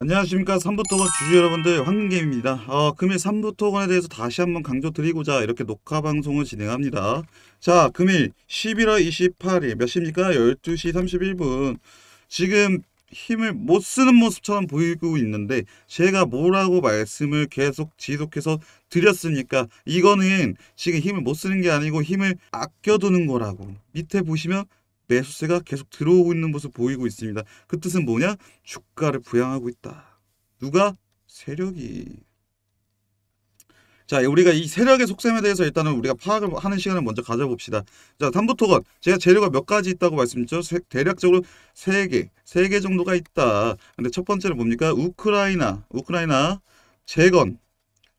안녕하십니까 삼부토건 주주 여러분들 황금게임입니다 어, 금일 삼부토건에 대해서 다시 한번 강조드리고자 이렇게 녹화방송을 진행합니다 자 금일 11월 28일 몇 시입니까 12시 31분 지금 힘을 못쓰는 모습처럼 보이고 있는데 제가 뭐라고 말씀을 계속 지속해서 드렸습니까 이거는 지금 힘을 못쓰는 게 아니고 힘을 아껴두는 거라고 밑에 보시면 매수세가 계속 들어오고 있는 모습 보이고 있습니다. 그 뜻은 뭐냐? 주가를 부양하고 있다. 누가? 세력이. 자, 우리가 이 세력의 속셈에 대해서 일단은 우리가 파악을 하는 시간을 먼저 가져봅시다. 자, 삼보토건 제가 재료가 몇 가지 있다고 말씀드렸죠? 세, 대략적으로 세 개, 세 개 정도가 있다. 근데 첫 번째는 뭡니까? 우크라이나, 우크라이나 재건,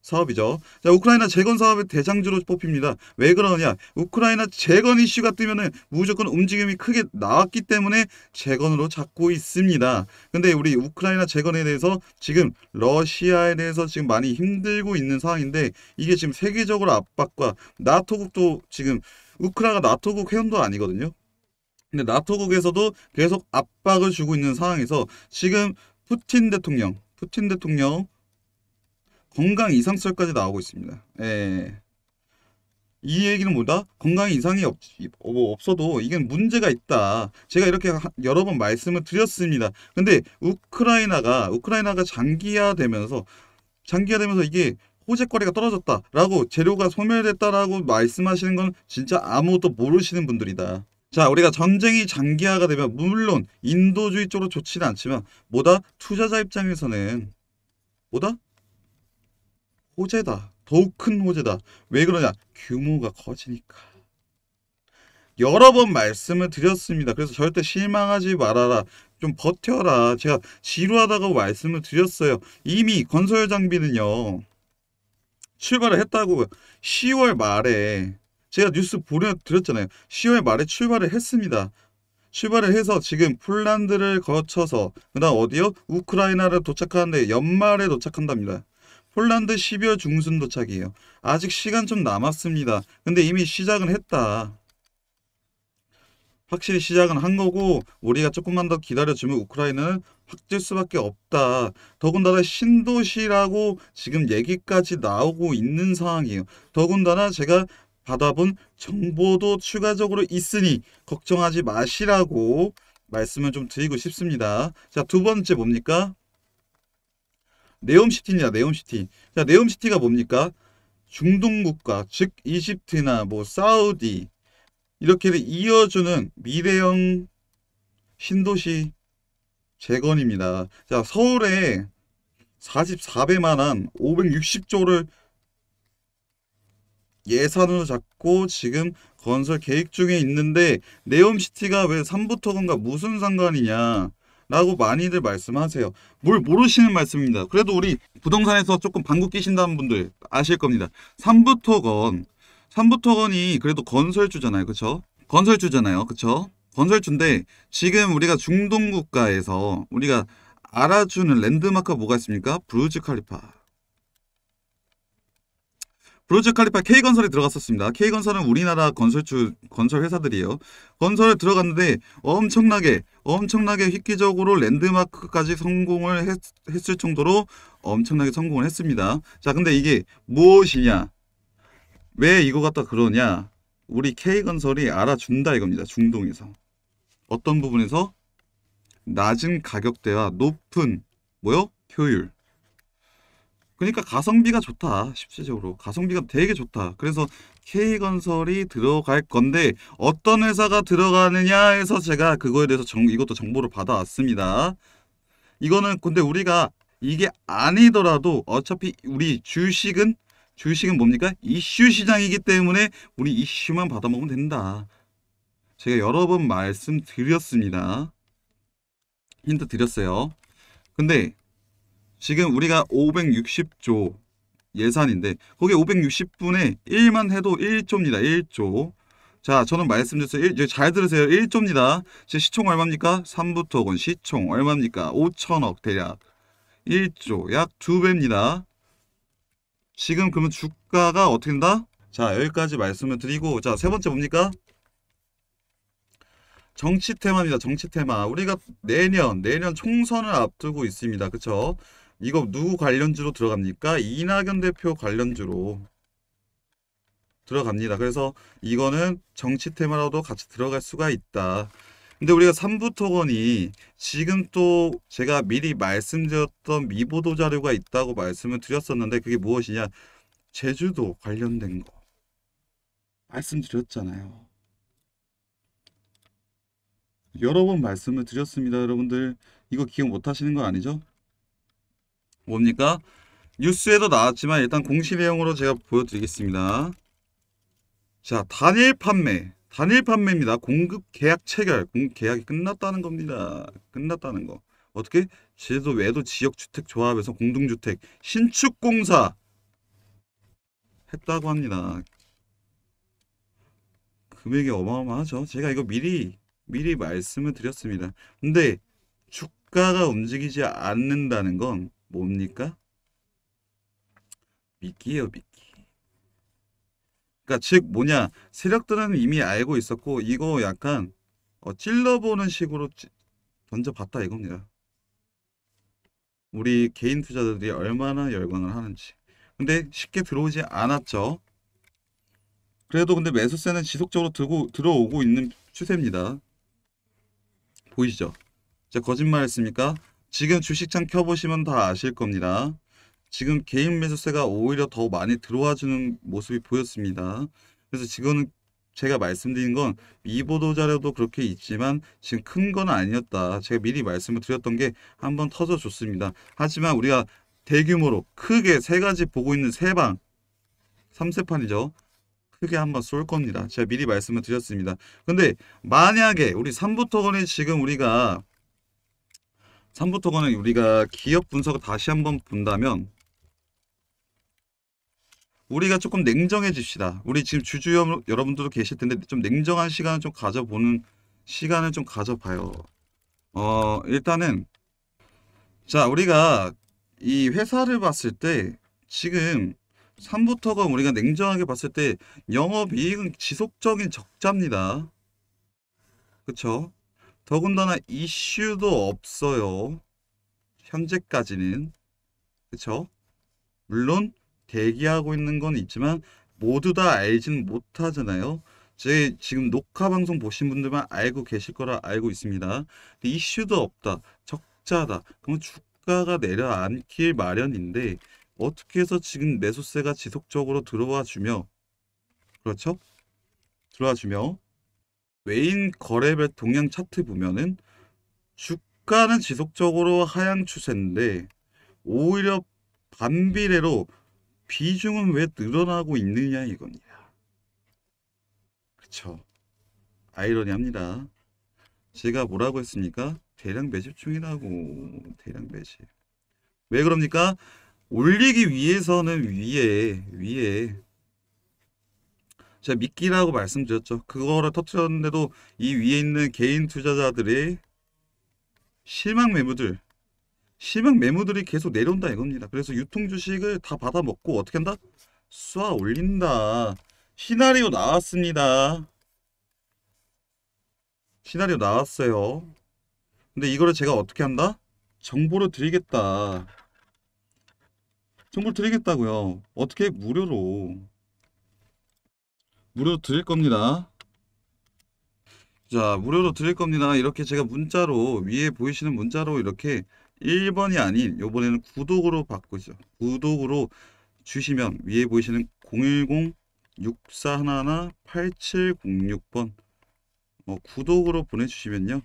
사업이죠. 자, 우크라이나 재건 사업의 대장주로 뽑힙니다. 왜 그러냐? 우크라이나 재건 이슈가 뜨면은 무조건 움직임이 크게 나왔기 때문에 재건으로 잡고 있습니다. 근데 우리 우크라이나 재건에 대해서 지금 러시아에 대해서 지금 많이 힘들고 있는 상황인데 이게 지금 세계적으로 압박과 나토국도 지금 우크라가 나토국 회원도 아니거든요. 근데 나토국에서도 계속 압박을 주고 있는 상황에서 지금 푸틴 대통령, 푸틴 대통령 건강 이상설까지 나오고 있습니다. 예. 이 얘기는 뭐다? 건강 이상이 없, 뭐 없어도 이건 문제가 있다. 제가 이렇게 여러 번 말씀을 드렸습니다. 근데 우크라이나가 우크라이나가 장기화되면서 장기화되면서 이게 호재거리가 떨어졌다라고 재료가 소멸됐다라고 말씀하시는 건 진짜 아무것도 모르시는 분들이다. 자, 우리가 전쟁이 장기화가 되면 물론 인도주의 쪽으로 좋지는 않지만 뭐다 투자자 입장에서는 뭐다 호재다. 더욱 큰 호재다. 왜 그러냐? 규모가 커지니까. 여러 번 말씀을 드렸습니다. 그래서 절대 실망하지 말아라. 좀 버텨라. 제가 지루하다고 말씀을 드렸어요. 이미 건설 장비는요. 출발을 했다고 10월 말에 제가 뉴스 보내드렸잖아요. 10월 말에 출발을 했습니다. 출발을 해서 지금 폴란드를 거쳐서 그다음 어디요? 우크라이나를 도착하는데 연말에 도착한답니다. 폴란드 12월 중순 도착이에요. 아직 시간 좀 남았습니다. 근데 이미 시작은 했다. 확실히 시작은 한 거고 우리가 조금만 더 기다려주면 우크라이나는 확질 수밖에 없다. 더군다나 신도시라고 지금 얘기까지 나오고 있는 상황이에요. 더군다나 제가 받아본 정보도 추가적으로 있으니 걱정하지 마시라고 말씀을 좀 드리고 싶습니다. 자, 두 번째 뭡니까? 네옴시티냐 네옴시티. 자, 네옴시티가 뭡니까? 중동국가, 즉 이집트나 뭐 사우디 이렇게 이어주는 미래형 신도시 재건입니다. 자, 서울에 44배만한 560조를 예산으로 잡고 지금 건설 계획 중에 있는데 네옴시티가 왜3부터건과 무슨 상관이냐 라고 많이들 말씀하세요. 뭘 모르시는 말씀입니다. 그래도 우리 부동산에서 조금 방구 끼신다는 분들 아실 겁니다. 3부토건3부토건이 그래도 건설주잖아요. 그쵸? 건설주잖아요. 그쵸? 건설주인데 지금 우리가 중동 국가에서 우리가 알아주는 랜드마크가 뭐가 있습니까? 브루즈 칼리파. 브루즈 칼리파 K건설에 들어갔었습니다. K건설은 우리나라 건설주 건설 회사들이에요. 건설에 들어갔는데 엄청나게 엄청나게 획기적으로 랜드마크까지 성공을 했, 했을 정도로 엄청나게 성공을 했습니다. 자, 근데 이게 무엇이냐? 왜 이거 갖다 그러냐? 우리 K건설이 알아준다 이겁니다. 중동에서. 어떤 부분에서? 낮은 가격대와 높은 뭐요? 효율. 그러니까 가성비가 좋다. 실질적으로 가성비가 되게 좋다. 그래서 K건설이 들어갈 건데 어떤 회사가 들어가느냐 해서 제가 그거에 대해서 정, 이것도 정보를 받아왔습니다. 이거는 근데 우리가 이게 아니더라도 어차피 우리 주식은 주식은 뭡니까? 이슈 시장이기 때문에 우리 이슈만 받아먹으면 된다. 제가 여러 번 말씀드렸습니다. 힌트 드렸어요. 근데 지금 우리가 560조 예산인데 거기에 560분의 1만 해도 1조입니다. 1조. 자, 저는 말씀드렸어요. 일, 잘 들으세요. 1조입니다. 제 시총 얼마입니까? 3부터 건 시총 얼마입니까? 5천억 대략. 1조 약 2배입니다. 지금 그러면 주가가 어떻게 된다? 자, 여기까지 말씀을 드리고 자, 세 번째 뭡니까? 정치 테마입니다. 정치 테마. 우리가 내년 내년 총선을 앞두고 있습니다. 그렇죠? 이거 누구 관련주로 들어갑니까? 이낙연 대표 관련주로 들어갑니다. 그래서 이거는 정치 테마라도 같이 들어갈 수가 있다. 근데 우리가 3부토건이 지금 또 제가 미리 말씀드렸던 미보도 자료가 있다고 말씀을 드렸었는데 그게 무엇이냐 제주도 관련된 거 말씀드렸잖아요 여러 번 말씀을 드렸습니다 여러분들 이거 기억 못 하시는 거 아니죠? 뭡니까? 뉴스에도 나왔지만 일단 공시 내용으로 제가 보여드리겠습니다. 자, 단일 판매. 단일 판매입니다. 공급 계약 체결. 공급 계약이 끝났다는 겁니다. 끝났다는 거. 어떻게? 제도 외도 지역주택조합에서 공동주택 신축공사 했다고 합니다. 금액이 어마어마하죠. 제가 이거 미리 미리 말씀을 드렸습니다. 근데 주가가 움직이지 않는다는 건 뭡니까? 미끼예요, 미끼. 그러니까 즉 뭐냐 세력들은 이미 알고 있었고 이거 약간 어, 찔러보는 식으로 찌, 던져봤다 이겁니다. 우리 개인 투자들이 얼마나 열광을 하는지. 근데 쉽게 들어오지 않았죠. 그래도 근데 매수세는 지속적으로 들고, 들어오고 있는 추세입니다. 보이시죠? 제가 거짓말 했습니까? 지금 주식창 켜보시면 다 아실 겁니다. 지금 개인 매수세가 오히려 더 많이 들어와 주는 모습이 보였습니다. 그래서 지금은 제가 말씀드린 건 미보도 자료도 그렇게 있지만 지금 큰 건 아니었다. 제가 미리 말씀을 드렸던 게 한번 터져줬습니다. 하지만 우리가 대규모로 크게 세 가지 보고 있는 세 방, 3세판이죠. 크게 한번 쏠 겁니다. 제가 미리 말씀을 드렸습니다. 근데 만약에 우리 3부터건이 지금 우리가 3부터 거는 우리가 기업 분석을 다시 한번 본다면 우리가 조금 냉정해집시다. 우리 지금 주주 여러분들도 계실 텐데 좀 냉정한 시간을 좀 가져보는 시간을 좀 가져봐요. 어 일단은 자 우리가 이 회사를 봤을 때 지금 3부터가 우리가 냉정하게 봤을 때 영업이익은 지속적인 적자입니다. 그쵸? 더군다나 이슈도 없어요. 현재까지는. 그쵸? 물론 대기하고 있는 건 있지만 모두 다 알진 못하잖아요. 저희 지금 녹화 방송 보신 분들만 알고 계실 거라 알고 있습니다. 이슈도 없다. 적자다. 그러면 주가가 내려앉길 마련인데 어떻게 해서 지금 매수세가 지속적으로 들어와 주며 그렇죠? 들어와 주며 외인 거래별 동향 차트 보면은 주가는 지속적으로 하향 추세인데 오히려 반비례로 비중은 왜 늘어나고 있느냐 이겁니다. 그쵸? 그렇죠. 아이러니합니다. 제가 뭐라고 했습니까? 대량 매집 중이라고. 대량 매집. 왜 그럽니까? 올리기 위해서는 위에 위에 제가 미끼라고 말씀드렸죠. 그거를 터트렸는데도 이 위에 있는 개인 투자자들이 실망 매물들, 실망 매물들이 계속 내려온다 이겁니다. 그래서 유통 주식을 다 받아먹고 어떻게 한다? 쏴 올린다. 시나리오 나왔습니다. 시나리오 나왔어요. 근데 이거를 제가 어떻게 한다? 정보를 드리겠다. 정보를 드리겠다고요. 어떻게 무료로. 무료 드릴 겁니다. 자, 무료로 드릴 겁니다. 이렇게 제가 문자로 위에 보이시는 문자로 이렇게 1번이 아닌 요번에는 구독으로 바꾸죠. 구독으로 주시면 위에 보이시는 010-6411-8706번 어, 뭐 구독으로 보내주시면요.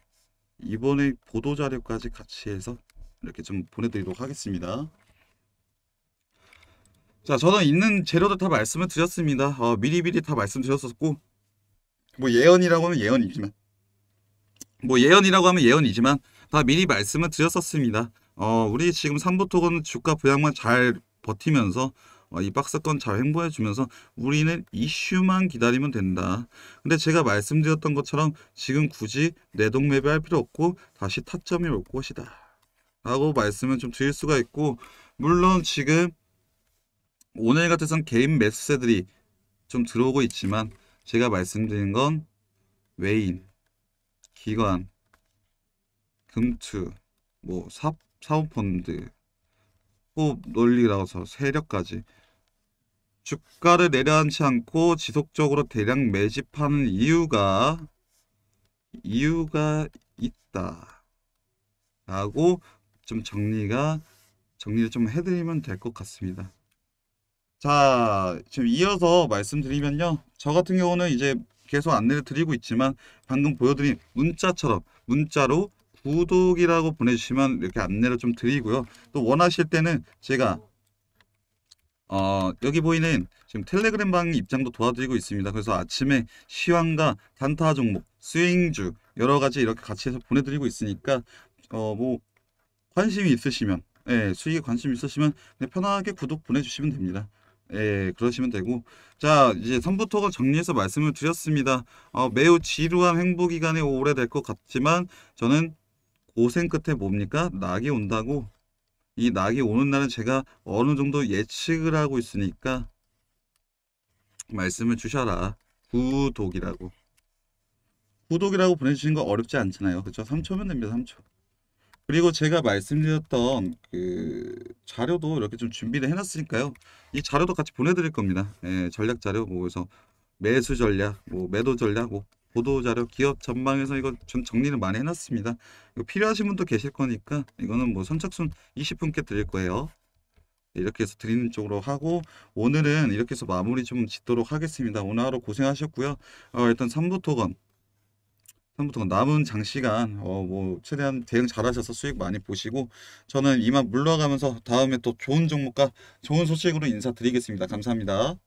이번에 보도자료까지 같이 해서 이렇게 좀 보내드리도록 하겠습니다. 자 저는 있는 재료들 다 말씀을 드렸습니다. 어, 미리미리 다 말씀드렸었고 뭐 예언이라고 하면 예언이지만 뭐 예언이라고 하면 예언이지만 다 미리 말씀을 드렸었습니다. 어, 우리 지금 삼보토건 주가 부양만 잘 버티면서 어, 이 박스권 잘 행보해주면서 우리는 이슈만 기다리면 된다. 근데 제가 말씀드렸던 것처럼 지금 굳이 내동 매매할 필요 없고 다시 타점이 올 것이다. 라고 말씀을 좀 드릴 수가 있고 물론 지금 오늘 같아선 개인 매수세들이 좀 들어오고 있지만 제가 말씀드린 건 외인, 기관, 금투, 뭐 사, 사모펀드, 호흡 논리라서 세력까지 주가를 내려앉지 않고 지속적으로 대량 매집하는 이유가 이유가 있다 라고 좀 정리가 정리를 좀 해드리면 될 것 같습니다. 자, 지금 이어서 말씀드리면요. 저 같은 경우는 이제 계속 안내를 드리고 있지만 방금 보여드린 문자처럼 문자로 구독이라고 보내주시면 이렇게 안내를 좀 드리고요. 또 원하실 때는 제가 어, 여기 보이는 지금 텔레그램 방 입장도 도와드리고 있습니다. 그래서 아침에 시황과 단타 종목, 스윙주 여러 가지 이렇게 같이 해서 보내드리고 있으니까 어, 뭐 관심이 있으시면 예, 수익에 관심 있으시면 편하게 구독 보내주시면 됩니다. 예, 그러시면 되고 자 이제 선부터가 정리해서 말씀을 드렸습니다. 어, 매우 지루한 행보 기간이 오래될 것 같지만 저는 고생 끝에 뭡니까 낙이 온다고 이 낙이 오는 날은 제가 어느 정도 예측을 하고 있으니까 말씀을 주셔라 구독이라고 구독이라고 보내주신 거 어렵지 않잖아요 그쵸 3초면 됩니다 3초 그리고 제가 말씀드렸던 그 자료도 이렇게 좀 준비를 해놨으니까요. 이 자료도 같이 보내드릴 겁니다. 예, 전략 자료, 뭐 그래서 매수 전략, 뭐 매도 전략, 뭐 보도 자료, 기업 전망에서 이거 좀 정리를 많이 해놨습니다. 이거 필요하신 분도 계실 거니까 이거는 뭐 선착순 20분께 드릴 거예요. 이렇게 해서 드리는 쪽으로 하고 오늘은 이렇게 해서 마무리 좀 짓도록 하겠습니다. 오늘 하루 고생하셨고요. 어, 일단 3부 토건 처음부터 남은 장시간 어 뭐 최대한 대응 잘하셔서 수익 많이 보시고 저는 이만 물러가면서 다음에 또 좋은 종목과 좋은 소식으로 인사드리겠습니다. 감사합니다.